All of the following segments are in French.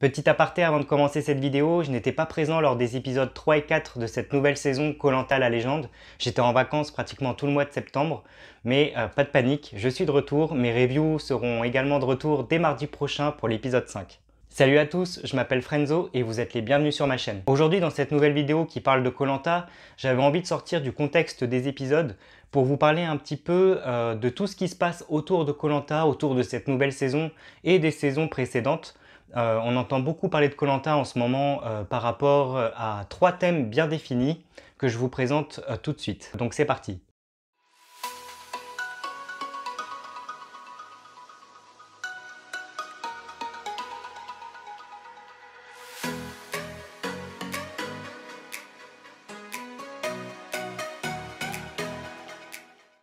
Petit aparté avant de commencer cette vidéo, je n'étais pas présent lors des épisodes 3 et 4 de cette nouvelle saison Colanta la légende. J'étais en vacances pratiquement tout le mois de septembre, mais euh, pas de panique, je suis de retour. Mes reviews seront également de retour dès mardi prochain pour l'épisode 5. Salut à tous, je m'appelle Frenzo et vous êtes les bienvenus sur ma chaîne. Aujourd'hui dans cette nouvelle vidéo qui parle de Colanta, j'avais envie de sortir du contexte des épisodes pour vous parler un petit peu euh, de tout ce qui se passe autour de Colanta, autour de cette nouvelle saison et des saisons précédentes. Euh, on entend beaucoup parler de Colanta en ce moment euh, par rapport euh, à trois thèmes bien définis que je vous présente tout de suite. Donc c'est parti.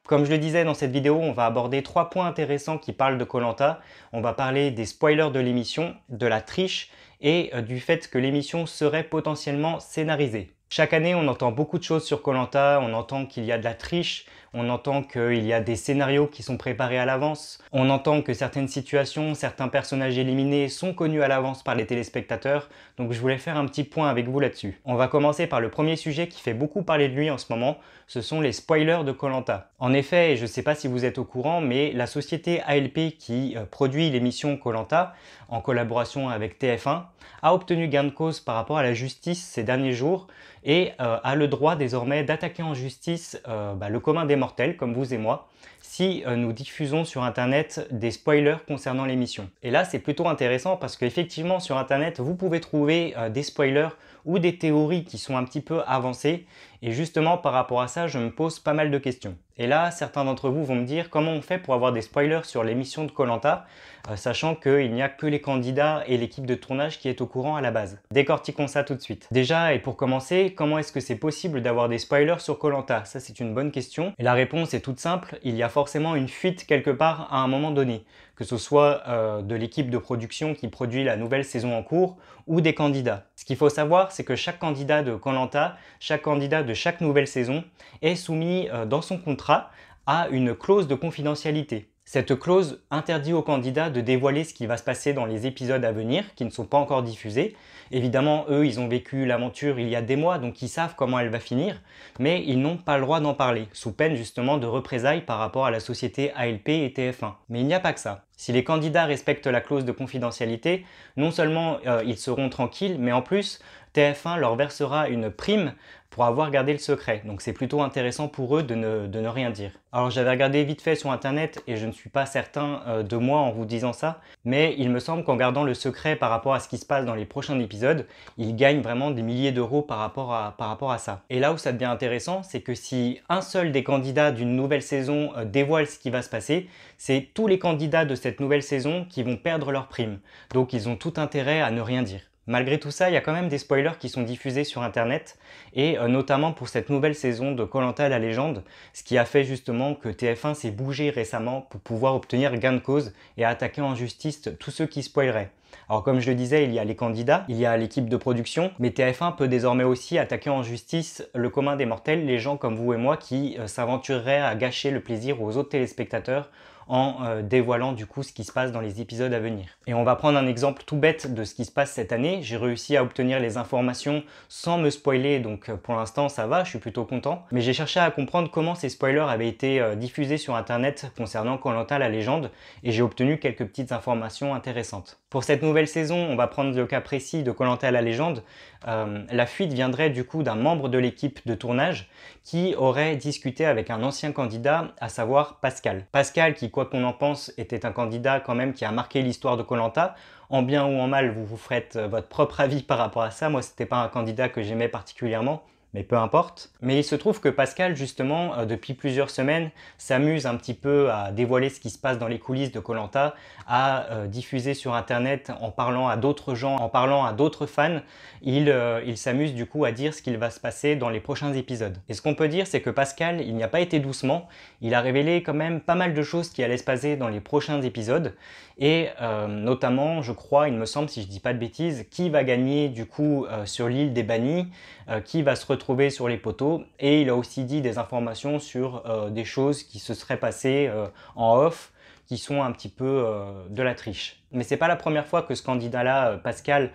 Comme je le disais dans cette vidéo, on va aborder trois points intéressants qui parlent de Colanta. On va parler des spoilers de l'émission, de la triche et euh, du fait que l'émission serait potentiellement scénarisée. Chaque année, on entend beaucoup de choses sur Colanta, on entend qu'il y a de la triche, on entend qu'il y a des scénarios qui sont préparés à l'avance, on entend que certaines situations, certains personnages éliminés sont connus à l'avance par les téléspectateurs, donc je voulais faire un petit point avec vous là-dessus. On va commencer par le premier sujet qui fait beaucoup parler de lui en ce moment, ce sont les spoilers de Colanta. En effet, je ne sais pas si vous êtes au courant, mais la société ALP qui euh, produit l'émission Colanta, en collaboration avec TF1, a obtenu gain de cause par rapport à la justice ces derniers jours et euh, a le droit désormais d'attaquer en justice euh, bah, le commun des morts comme vous et moi si euh, nous diffusons sur internet des spoilers concernant l'émission. Et là c'est plutôt intéressant parce qu'effectivement sur internet vous pouvez trouver euh, des spoilers ou des théories qui sont un petit peu avancées et justement, par rapport à ça, je me pose pas mal de questions. Et là, certains d'entre vous vont me dire comment on fait pour avoir des spoilers sur l'émission de Colanta, sachant euh, sachant qu'il n'y a que les candidats et l'équipe de tournage qui est au courant à la base. Décortiquons ça tout de suite. Déjà, et pour commencer, comment est-ce que c'est possible d'avoir des spoilers sur Colanta Ça, c'est une bonne question. Et la réponse est toute simple, il y a forcément une fuite quelque part à un moment donné, que ce soit euh, de l'équipe de production qui produit la nouvelle saison en cours ou des candidats. Ce qu'il faut savoir, c'est que chaque candidat de Colanta, chaque candidat de chaque nouvelle saison est soumis euh, dans son contrat à une clause de confidentialité. Cette clause interdit aux candidats de dévoiler ce qui va se passer dans les épisodes à venir qui ne sont pas encore diffusés. Évidemment, eux, ils ont vécu l'aventure il y a des mois, donc ils savent comment elle va finir, mais ils n'ont pas le droit d'en parler, sous peine justement de représailles par rapport à la société ALP et TF1. Mais il n'y a pas que ça. Si les candidats respectent la clause de confidentialité, non seulement euh, ils seront tranquilles, mais en plus, TF1 leur versera une prime pour avoir gardé le secret. Donc c'est plutôt intéressant pour eux de ne, rien dire. Alors j'avais regardé vite fait sur internet et je ne suis pas certain euh, de moi en vous disant ça, mais il me semble qu'en gardant le secret par rapport à ce qui se passe dans les prochains épisodes, ils gagnent vraiment des milliers d'euros par, rapport à, par rapport à ça. Et là où ça devient intéressant, c'est que si un seul des candidats d'une nouvelle saison euh, dévoile ce qui va se passer, c'est tous les candidats de cette nouvelle saison qui vont perdre leur prime. Donc ils ont tout intérêt à ne rien dire. Malgré tout ça, il y a quand même des spoilers qui sont diffusés sur internet, et euh, notamment pour cette nouvelle saison de Colanta la légende, ce qui a fait justement que TF1 s'est bougé récemment pour pouvoir obtenir gain de cause et attaquer en justice tous ceux qui spoileraient. Alors comme je le disais, il y a les candidats, il y a l'équipe de production, mais TF1 peut désormais aussi attaquer en justice le commun des mortels, les gens comme vous et moi qui euh, s'aventureraient à gâcher le plaisir aux autres téléspectateurs en euh, dévoilant du coup ce qui se passe dans les épisodes à venir. Et on va prendre un exemple tout bête de ce qui se passe cette année. J'ai réussi à obtenir les informations sans me spoiler, donc euh, pour l'instant ça va, je suis plutôt content. Mais j'ai cherché à comprendre comment ces spoilers avaient été euh, diffusés sur internet concernant à la légende et j'ai obtenu quelques petites informations intéressantes. Pour cette nouvelle saison, on va prendre le cas précis de à la légende euh, la fuite viendrait du coup d'un membre de l'équipe de tournage qui aurait discuté avec un ancien candidat, à savoir Pascal. Pascal, qui quoi qu'on en pense, était un candidat quand même qui a marqué l'histoire de Colanta. En bien ou en mal, vous vous ferez euh, votre propre avis par rapport à ça. Moi, c'était pas un candidat que j'aimais particulièrement mais peu importe. Mais il se trouve que Pascal, justement, euh, depuis plusieurs semaines, s'amuse un petit peu à dévoiler ce qui se passe dans les coulisses de Colanta, à euh, diffuser sur Internet en parlant à d'autres gens, en parlant à d'autres fans. Il, euh, il s'amuse du coup à dire ce qu'il va se passer dans les prochains épisodes. Et ce qu'on peut dire, c'est que Pascal, il n'y a pas été doucement. Il a révélé quand même pas mal de choses qui allaient se passer dans les prochains épisodes. Et euh, notamment, je crois, il me semble, si je ne dis pas de bêtises, qui va gagner du coup euh, sur l'île des bannis, euh, qui va se retrouver sur les poteaux. Et il a aussi dit des informations sur des choses qui se seraient passées en off, qui sont un petit peu de la triche. Mais n'est pas la première fois que ce candidat-là, Pascal,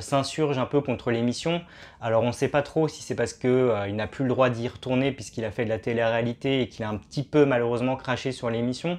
s'insurge un peu contre l'émission. Alors on ne sait pas trop si c'est parce qu'il n'a plus le droit d'y retourner puisqu'il a fait de la télé-réalité et qu'il a un petit peu malheureusement craché sur l'émission.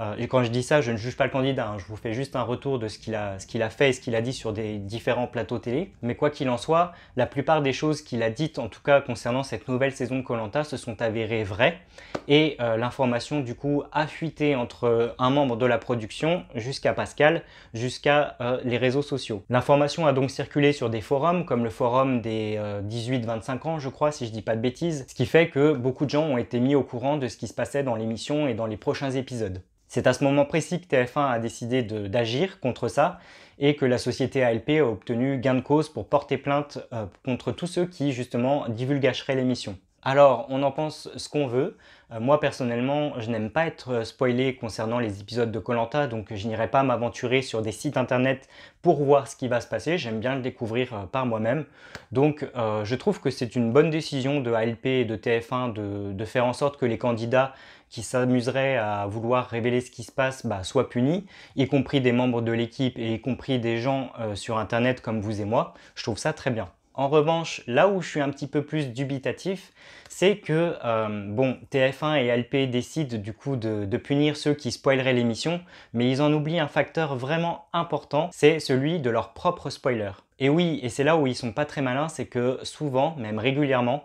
Euh, et quand je dis ça, je ne juge pas le candidat, hein. je vous fais juste un retour de ce qu'il a, fait et ce qu'il a dit sur des différents plateaux télé. Mais quoi qu'il en soit, la plupart des choses qu'il a dites, en tout cas concernant cette nouvelle saison de Colanta, se sont avérées vraies. Et euh, l'information, du coup, a fuité entre un membre de la production jusqu'à Pascal, jusqu'à euh, les réseaux sociaux. L'information a donc circulé sur des forums, comme le forum des 18-25 ans, je crois, si je dis pas de bêtises, ce qui fait que beaucoup de gens ont été mis au courant de ce qui se passait dans l'émission et dans les prochains épisodes. C'est à ce moment précis que TF1 a décidé d'agir contre ça et que la société ALP a obtenu gain de cause pour porter plainte euh, contre tous ceux qui justement divulgacheraient l'émission. Alors, on en pense ce qu'on veut. Euh, moi, personnellement, je n'aime pas être euh, spoilé concernant les épisodes de Colanta, donc je n'irai pas m'aventurer sur des sites internet pour voir ce qui va se passer. J'aime bien le découvrir par moi-même. Donc, je trouve que c'est une bonne décision de ALP et de TF1 de, faire en sorte que les candidats qui s'amuserait à vouloir révéler ce qui se passe bah, soit puni, y compris des membres de l'équipe et y compris des gens euh, sur Internet comme vous et moi. Je trouve ça très bien. En revanche, là où je suis un petit peu plus dubitatif, c'est que euh, bon, TF1 et LP décident du coup de punir ceux qui spoileraient l'émission, mais ils en oublient un facteur vraiment important, c'est celui de leur propre spoiler. Et oui, et c'est là où ils sont pas très malins, c'est que souvent, même régulièrement,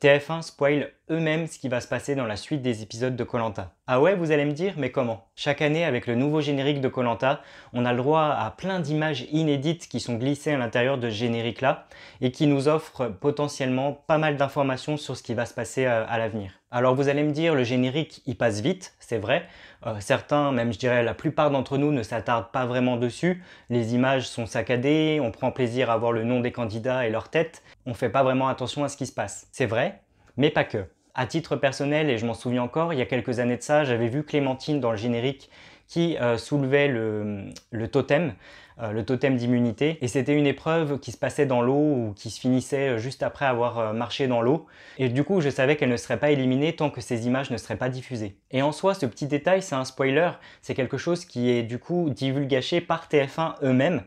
TF1 spoil eux-mêmes ce qui va se passer dans la suite des épisodes de Colanta. Ah ouais, vous allez me dire, mais comment Chaque année, avec le nouveau générique de Colanta, on a le droit à plein d'images inédites qui sont glissées à l'intérieur de ce générique-là et qui nous offrent potentiellement pas mal d'informations sur ce qui va se passer euh, à l'avenir. Alors vous allez me dire, le générique, il passe vite, c'est vrai. Euh, certains, même je dirais la plupart d'entre nous, ne s'attardent pas vraiment dessus. Les images sont saccadées, on prend plaisir à voir le nom des candidats et leur tête. On fait pas vraiment attention à ce qui se passe. C'est vrai, mais pas que. À titre personnel, et je m'en souviens encore, il y a quelques années de ça, j'avais vu Clémentine dans le générique qui euh, soulevait le totem. Euh, le totem d'immunité. Et c'était une épreuve qui se passait dans l'eau ou qui se finissait euh, juste après avoir euh, marché dans l'eau. Et du coup, je savais qu'elle ne serait pas éliminée tant que ces images ne seraient pas diffusées. Et en soi, ce petit détail, c'est un spoiler. C'est quelque chose qui est du coup divulgaché par TF1 eux-mêmes.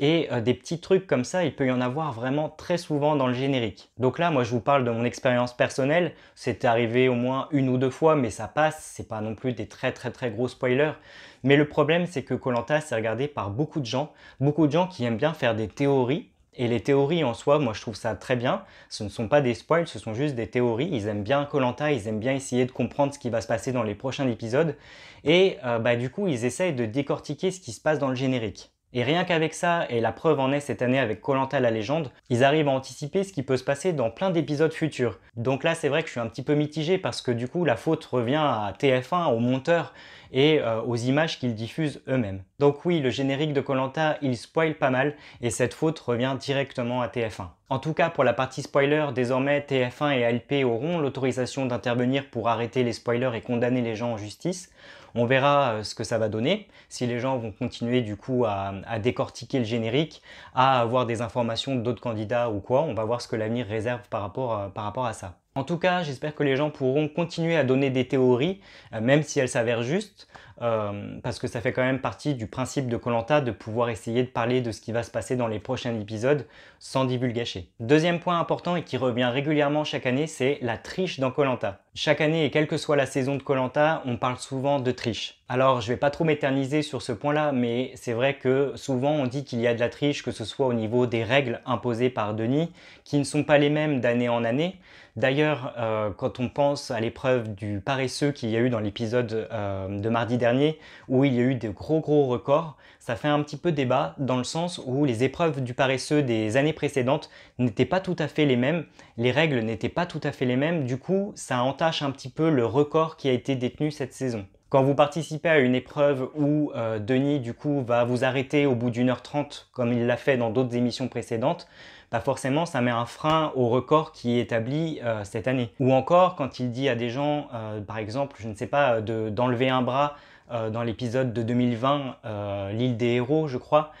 Et des petits trucs comme ça, il peut y en avoir vraiment très souvent dans le générique. Donc là, moi, je vous parle de mon expérience personnelle. C'est arrivé au moins une ou deux fois, mais ça passe. C'est pas non plus des très très très gros spoilers. Mais le problème, c'est que Colanta, c'est regardé par beaucoup de gens, beaucoup de gens qui aiment bien faire des théories. Et les théories en soi, moi je trouve ça très bien. Ce ne sont pas des spoils, ce sont juste des théories. Ils aiment bien Colanta, ils aiment bien essayer de comprendre ce qui va se passer dans les prochains épisodes. Et euh, bah, du coup, ils essayent de décortiquer ce qui se passe dans le générique. Et rien qu'avec ça, et la preuve en est cette année avec Colanta la légende, ils arrivent à anticiper ce qui peut se passer dans plein d'épisodes futurs. Donc là, c'est vrai que je suis un petit peu mitigé parce que du coup, la faute revient à TF1, aux monteurs et euh, aux images qu'ils diffusent eux-mêmes. Donc oui, le générique de Colanta, il spoil pas mal et cette faute revient directement à TF1. En tout cas, pour la partie spoiler, désormais TF1 et ALP auront l'autorisation d'intervenir pour arrêter les spoilers et condamner les gens en justice. On verra euh, ce que ça va donner, si les gens vont continuer du coup à, décortiquer le générique, à avoir des informations d'autres candidats ou quoi. On va voir ce que l'avenir réserve par rapport, euh, par rapport à ça. En tout cas, j'espère que les gens pourront continuer à donner des théories, euh, même si elles s'avèrent justes. Euh, parce que ça fait quand même partie du principe de Colanta de pouvoir essayer de parler de ce qui va se passer dans les prochains épisodes sans divulgacher. Deuxième point important et qui revient régulièrement chaque année, c'est la triche dans Colanta. Chaque année et quelle que soit la saison de Colanta, on parle souvent de triche. Alors je vais pas trop m'éterniser sur ce point-là, mais c'est vrai que souvent on dit qu'il y a de la triche, que ce soit au niveau des règles imposées par Denis, qui ne sont pas les mêmes d'année en année. D'ailleurs, euh, quand on pense à l'épreuve du paresseux qu'il y a eu dans l'épisode euh, de mardi dernier où il y a eu des gros gros records, ça fait un petit peu débat dans le sens où les épreuves du paresseux des années précédentes n'étaient pas tout à fait les mêmes, les règles n'étaient pas tout à fait les mêmes, du coup ça entache un petit peu le record qui a été détenu cette saison. Quand vous participez à une épreuve où euh, Denis du coup va vous arrêter au bout d'une heure trente comme il l'a fait dans d'autres émissions précédentes, bah forcément ça met un frein au record qui est établi euh, cette année. Ou encore quand il dit à des gens, euh, par exemple, je ne sais pas, d'enlever un bras euh, dans l'épisode de 2020, euh, l'île des héros, je crois,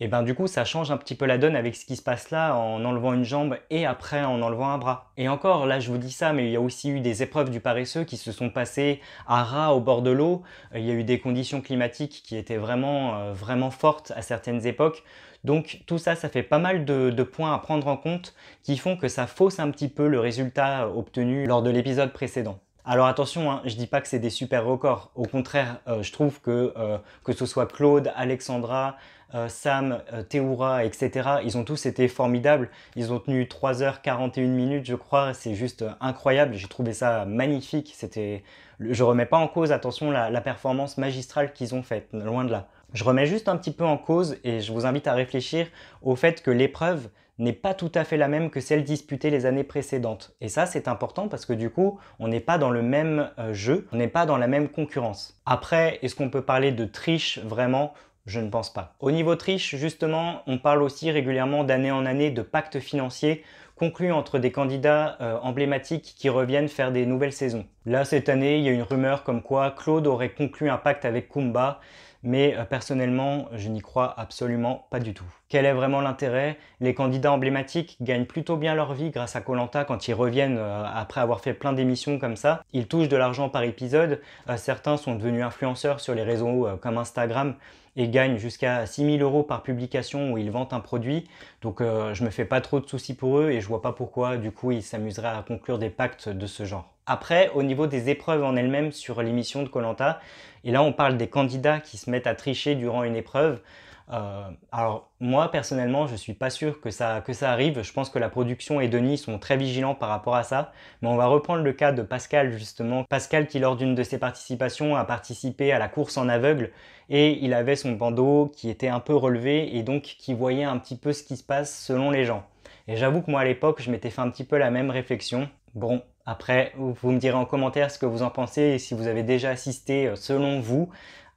et ben du coup ça change un petit peu la donne avec ce qui se passe là en enlevant une jambe et après en enlevant un bras. Et encore là je vous dis ça mais il y a aussi eu des épreuves du paresseux qui se sont passées à ras au bord de l'eau, euh, il y a eu des conditions climatiques qui étaient vraiment vraiment fortes à certaines époques. Donc tout ça ça fait pas mal de, points à prendre en compte qui font que ça fausse un petit peu le résultat obtenu lors de l'épisode précédent. Alors attention, je hein, je dis pas que c'est des super records. Au contraire, euh, je trouve que euh, que ce soit Claude, Alexandra, euh, Sam, Théoura, etc., ils ont tous été formidables. Ils ont tenu 3h41 minutes, je crois. C'est juste incroyable. J'ai trouvé ça magnifique. C'était, Je remets pas en cause, attention, la performance magistrale qu'ils ont faite, loin de là. Je remets juste un petit peu en cause et je vous invite à réfléchir au fait que l'épreuve, n'est pas tout à fait la même que celle disputée les années précédentes. Et ça, c'est important parce que du coup, on n'est pas dans le même euh, jeu, on n'est pas dans la même concurrence. Après, est-ce qu'on peut parler de triche vraiment je ne pense pas. Au niveau triche, justement, on parle aussi régulièrement d'année en année de pactes financiers conclus entre des candidats euh, emblématiques qui reviennent faire des nouvelles saisons. Là, cette année, il y a une rumeur comme quoi Claude aurait conclu un pacte avec Kumba, mais euh, personnellement, je n'y crois absolument pas du tout. Quel est vraiment l'intérêt Les candidats emblématiques gagnent plutôt bien leur vie grâce à Colanta quand ils reviennent euh, après avoir fait plein d'émissions comme ça. Ils touchent de l'argent par épisode, euh, certains sont devenus influenceurs sur les réseaux comme Instagram et gagnent jusqu'à 6000 euros par publication où ils vendent un produit. Donc je me fais pas trop de soucis pour eux et je vois pas pourquoi du coup ils s'amuseraient à conclure des pactes de ce genre. Après, au niveau des épreuves en elles-mêmes sur l'émission de Colanta, et là, on parle des candidats qui se mettent à tricher durant une épreuve. Euh, alors moi personnellement, je ne suis pas sûr que ça, que ça arrive. Je pense que la production et Denis sont très vigilants par rapport à ça. Mais on va reprendre le cas de Pascal justement. Pascal qui lors d'une de ses participations a participé à la course en aveugle et il avait son bandeau qui était un peu relevé et donc qui voyait un petit peu ce qui se passe selon les gens. Et j'avoue que moi à l'époque, je m'étais fait un petit peu la même réflexion. Bon, après, vous me direz en commentaire ce que vous en pensez et si vous avez déjà assisté, euh, selon vous,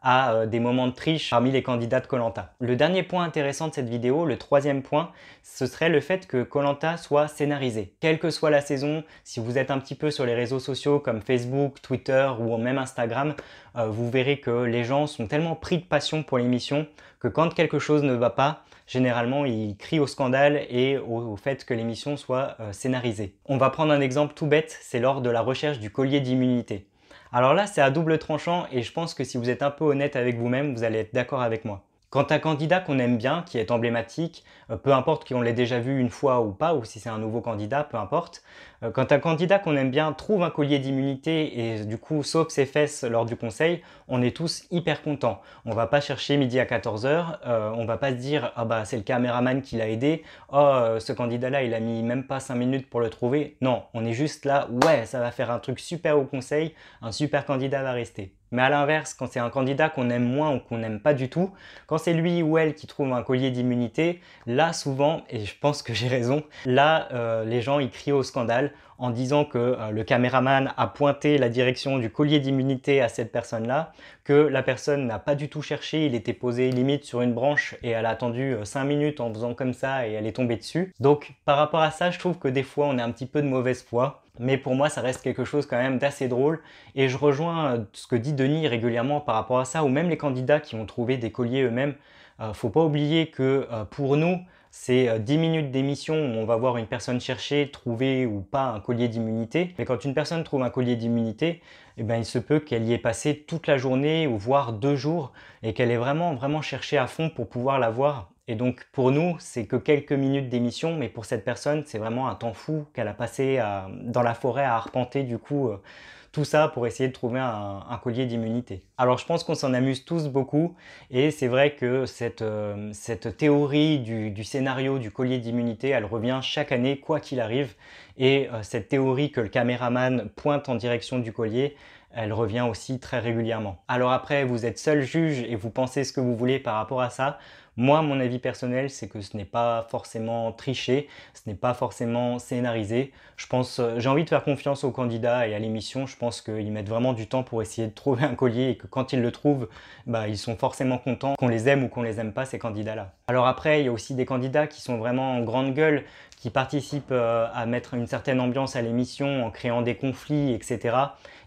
à euh, des moments de triche parmi les candidats de Colanta. Le dernier point intéressant de cette vidéo, le troisième point, ce serait le fait que Colanta soit scénarisé. Quelle que soit la saison, si vous êtes un petit peu sur les réseaux sociaux comme Facebook, Twitter ou même Instagram, euh, vous verrez que les gens sont tellement pris de passion pour l'émission que quand quelque chose ne va pas, généralement ils crient au scandale et au, fait que l'émission soit euh, scénarisée. On va prendre un exemple tout bête, c'est lors de la recherche du collier d'immunité. Alors là, c'est à double tranchant et je pense que si vous êtes un peu honnête avec vous-même, vous allez être d'accord avec moi. Quand un candidat qu'on aime bien, qui est emblématique, euh, peu importe qu'on l'ait déjà vu une fois ou pas, ou si c'est un nouveau candidat, peu importe, euh, quand un candidat qu'on aime bien trouve un collier d'immunité et du coup sauve ses fesses lors du conseil, on est tous hyper contents. On va pas chercher midi à 14h, euh, on va pas se dire « Ah bah c'est le caméraman qui l'a aidé, oh ce candidat-là il a mis même pas 5 minutes pour le trouver ». Non, on est juste là « Ouais, ça va faire un truc super au conseil, un super candidat va rester ». Mais à l'inverse, quand c'est un candidat qu'on aime moins ou qu'on n'aime pas du tout, quand c'est lui ou elle qui trouve un collier d'immunité, là souvent, et je pense que j'ai raison, là euh, les gens ils crient au scandale en disant que euh, le caméraman a pointé la direction du collier d'immunité à cette personne-là, que la personne n'a pas du tout cherché, il était posé limite sur une branche et elle a attendu 5 euh, minutes en faisant comme ça et elle est tombée dessus. Donc par rapport à ça, je trouve que des fois on est un petit peu de mauvaise foi mais pour moi ça reste quelque chose quand même d'assez drôle et je rejoins euh, ce que dit Denis régulièrement par rapport à ça ou même les candidats qui ont trouvé des colliers eux-mêmes. ne euh, faut pas oublier que euh, pour nous c'est 10 minutes d'émission où on va voir une personne chercher, trouver ou pas un collier d'immunité. Mais quand une personne trouve un collier d'immunité, eh ben, il se peut qu'elle y ait passé toute la journée ou voire deux jours et qu'elle ait vraiment, vraiment cherché à fond pour pouvoir l'avoir et donc pour nous, c'est que quelques minutes d'émission, mais pour cette personne, c'est vraiment un temps fou qu'elle a passé euh, dans la forêt à arpenter du coup euh, tout ça pour essayer de trouver un, collier d'immunité. Alors je pense qu'on s'en amuse tous beaucoup et c'est vrai que cette, euh, théorie du, scénario du collier d'immunité, elle revient chaque année quoi qu'il arrive et cette théorie que le caméraman pointe en direction du collier, elle revient aussi très régulièrement. Alors après, vous êtes seul juge et vous pensez ce que vous voulez par rapport à ça. Moi, mon avis personnel, c'est que ce n'est pas forcément triché, ce n'est pas forcément scénarisé. Je pense, euh, j'ai envie de faire confiance aux candidats et à l'émission. Je pense qu'ils mettent vraiment du temps pour essayer de trouver un collier et que quand ils le trouvent, bah, ils sont forcément contents qu'on les aime ou qu'on les aime pas, ces candidats-là. Alors après, il y a aussi des candidats qui sont vraiment en grande gueule, qui participent euh, à mettre une certaine ambiance à l'émission en créant des conflits, etc.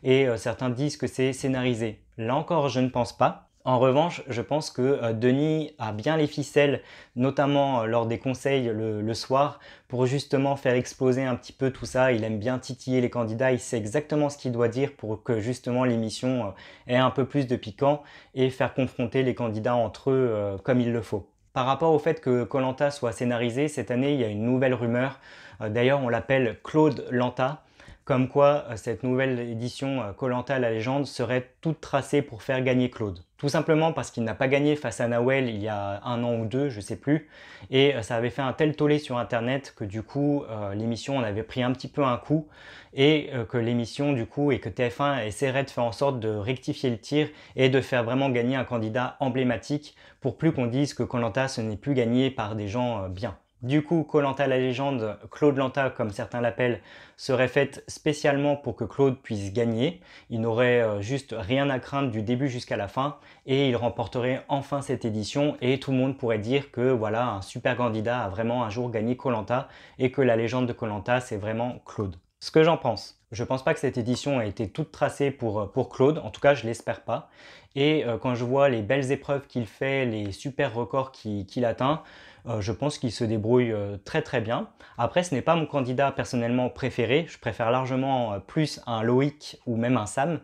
Et euh, certains disent que c'est scénarisé. Là encore, je ne pense pas. En revanche, je pense que euh, Denis a bien les ficelles, notamment euh, lors des conseils le, soir, pour justement faire exploser un petit peu tout ça. Il aime bien titiller les candidats, il sait exactement ce qu'il doit dire pour que justement l'émission euh, ait un peu plus de piquant et faire confronter les candidats entre eux comme il le faut. Par rapport au fait que Colanta soit scénarisé, cette année il y a une nouvelle rumeur. D'ailleurs on l'appelle Claude Lanta comme quoi euh, cette nouvelle édition euh, Colanta la légende serait toute tracée pour faire gagner Claude. Tout simplement parce qu'il n'a pas gagné face à Nawel il y a un an ou deux, je sais plus, et euh, ça avait fait un tel tollé sur internet que du coup l'émission en avait pris un petit peu un coup, et que l'émission du coup et que TF1 essaierait de faire en sorte de rectifier le tir et de faire vraiment gagner un candidat emblématique pour plus qu'on dise que Colanta ce n'est plus gagné par des gens bien. Du coup, Colanta la légende, Claude Lanta comme certains l'appellent, serait faite spécialement pour que Claude puisse gagner. Il n'aurait euh, juste rien à craindre du début jusqu'à la fin et il remporterait enfin cette édition et tout le monde pourrait dire que voilà, un super candidat a vraiment un jour gagné Colanta et que la légende de Colanta c'est vraiment Claude. Ce que j'en pense. Je pense pas que cette édition a été toute tracée euh, pour, Claude, en tout cas je l'espère pas. Et euh, quand je vois les belles épreuves qu'il fait, les super records qu'il atteint, euh, je pense qu'il se débrouille euh, très très bien. Après, ce n'est pas mon candidat personnellement préféré, je préfère largement euh, plus un Loïc ou même un Sam,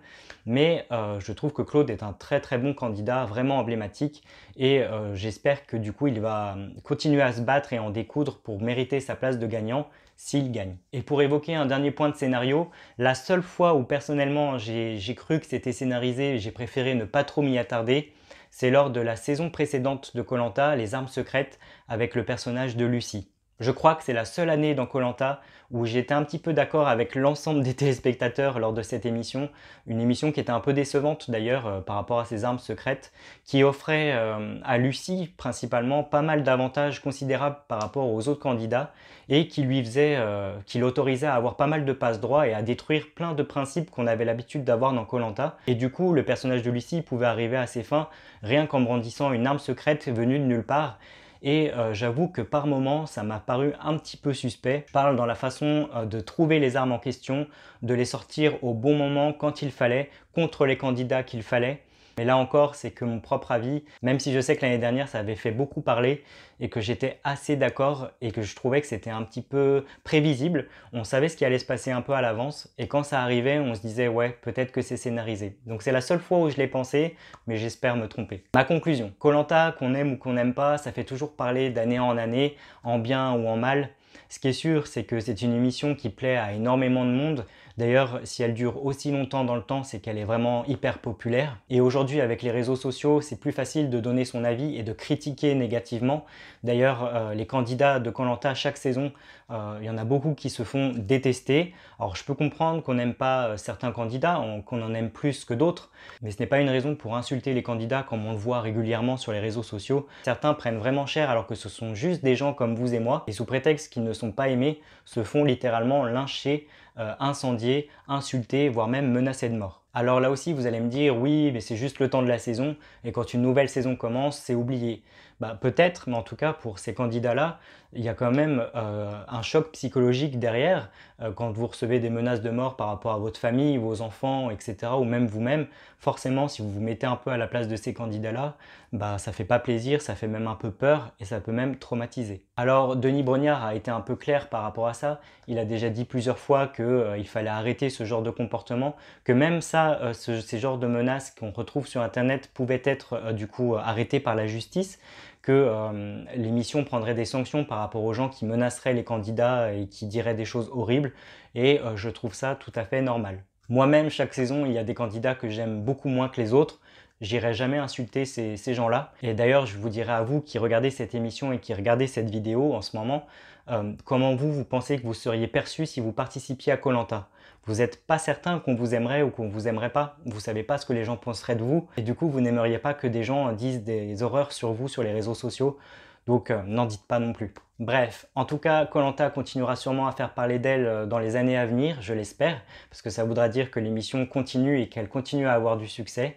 mais je trouve que Claude est un très très bon candidat, vraiment emblématique, et j'espère que du coup il va continuer à se battre et en découdre pour mériter sa place de gagnant s'il gagne. Et pour évoquer un dernier point de scénario, la seule fois où personnellement j'ai cru que c'était scénarisé, j'ai préféré ne pas trop m'y attarder, c'est lors de la saison précédente de Colanta, Les Armes Secrètes, avec le personnage de Lucie. Je crois que c'est la seule année dans Colanta où j'étais un petit peu d'accord avec l'ensemble des téléspectateurs lors de cette émission, une émission qui était un peu décevante d'ailleurs euh, par rapport à ses armes secrètes, qui offrait euh, à Lucie principalement pas mal d'avantages considérables par rapport aux autres candidats et qui lui faisait, euh, qui l'autorisait à avoir pas mal de passe droits et à détruire plein de principes qu'on avait l'habitude d'avoir dans Colanta. Et du coup, le personnage de Lucie pouvait arriver à ses fins rien qu'en brandissant une arme secrète venue de nulle part et euh, j'avoue que par moments ça m'a paru un petit peu suspect. Je parle dans la façon euh, de trouver les armes en question, de les sortir au bon moment quand il fallait, contre les candidats qu'il fallait. Et là encore, c'est que mon propre avis, même si je sais que l'année dernière, ça avait fait beaucoup parler et que j'étais assez d'accord et que je trouvais que c'était un petit peu prévisible. On savait ce qui allait se passer un peu à l'avance et quand ça arrivait, on se disait ouais, peut-être que c'est scénarisé. Donc c'est la seule fois où je l'ai pensé, mais j'espère me tromper. Ma conclusion, Colanta, qu'on aime ou qu'on n'aime pas, ça fait toujours parler d'année en année, en bien ou en mal. Ce qui est sûr, c'est que c'est une émission qui plaît à énormément de monde, D'ailleurs, si elle dure aussi longtemps dans le temps, c'est qu'elle est vraiment hyper populaire. Et aujourd'hui, avec les réseaux sociaux, c'est plus facile de donner son avis et de critiquer négativement. D'ailleurs, euh, les candidats de Colanta chaque saison, euh, il y en a beaucoup qui se font détester. Alors, je peux comprendre qu'on n'aime pas euh, certains candidats, qu'on en aime plus que d'autres, mais ce n'est pas une raison pour insulter les candidats comme on le voit régulièrement sur les réseaux sociaux. Certains prennent vraiment cher alors que ce sont juste des gens comme vous et moi, et sous prétexte qu'ils ne sont pas aimés, se font littéralement lyncher euh, incendiés, insultés, voire même menacés de mort. Alors là aussi, vous allez me dire, oui, mais c'est juste le temps de la saison, et quand une nouvelle saison commence, c'est oublié. Bah, peut-être, mais en tout cas, pour ces candidats-là, il y a quand même euh, un choc psychologique derrière euh, quand vous recevez des menaces de mort par rapport à votre famille, vos enfants, etc. ou même vous-même. Forcément, si vous vous mettez un peu à la place de ces candidats-là, bah, ça fait pas plaisir, ça fait même un peu peur et ça peut même traumatiser. Alors, Denis Brognard a été un peu clair par rapport à ça. Il a déjà dit plusieurs fois qu'il euh, fallait arrêter ce genre de comportement, que même ça, ce, ces genres de menaces qu'on retrouve sur Internet pouvaient être du coup arrêtés par la justice que euh, l'émission prendrait des sanctions par rapport aux gens qui menaceraient les candidats et qui diraient des choses horribles, et euh, je trouve ça tout à fait normal. Moi-même, chaque saison, il y a des candidats que j'aime beaucoup moins que les autres, j'irai jamais insulter ces, gens-là. Et d'ailleurs, je vous dirai à vous qui regardez cette émission et qui regardez cette vidéo en ce moment, euh, comment vous, vous pensez que vous seriez perçu si vous participiez à Colanta vous n'êtes pas certain qu'on vous aimerait ou qu'on vous aimerait pas. Vous savez pas ce que les gens penseraient de vous. Et du coup, vous n'aimeriez pas que des gens disent des horreurs sur vous sur les réseaux sociaux. Donc euh, n'en dites pas non plus. Bref, en tout cas, Colanta continuera sûrement à faire parler d'elle euh, dans les années à venir, je l'espère, parce que ça voudra dire que l'émission continue et qu'elle continue à avoir du succès.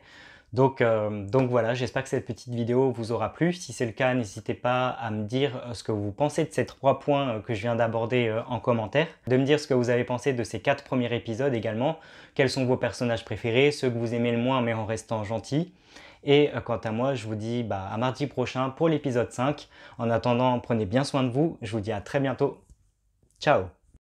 Donc, euh, donc voilà, j'espère que cette petite vidéo vous aura plu. Si c'est le cas, n'hésitez pas à me dire euh, ce que vous pensez de ces trois points euh, que je viens d'aborder en commentaire, de me dire ce que vous avez pensé de ces quatre premiers épisodes également, quels sont vos personnages préférés, ceux que vous aimez le moins mais en restant gentil. Et quant à moi, je vous dis bah, à mardi prochain pour l'épisode 5. En attendant, prenez bien soin de vous. Je vous dis à très bientôt. Ciao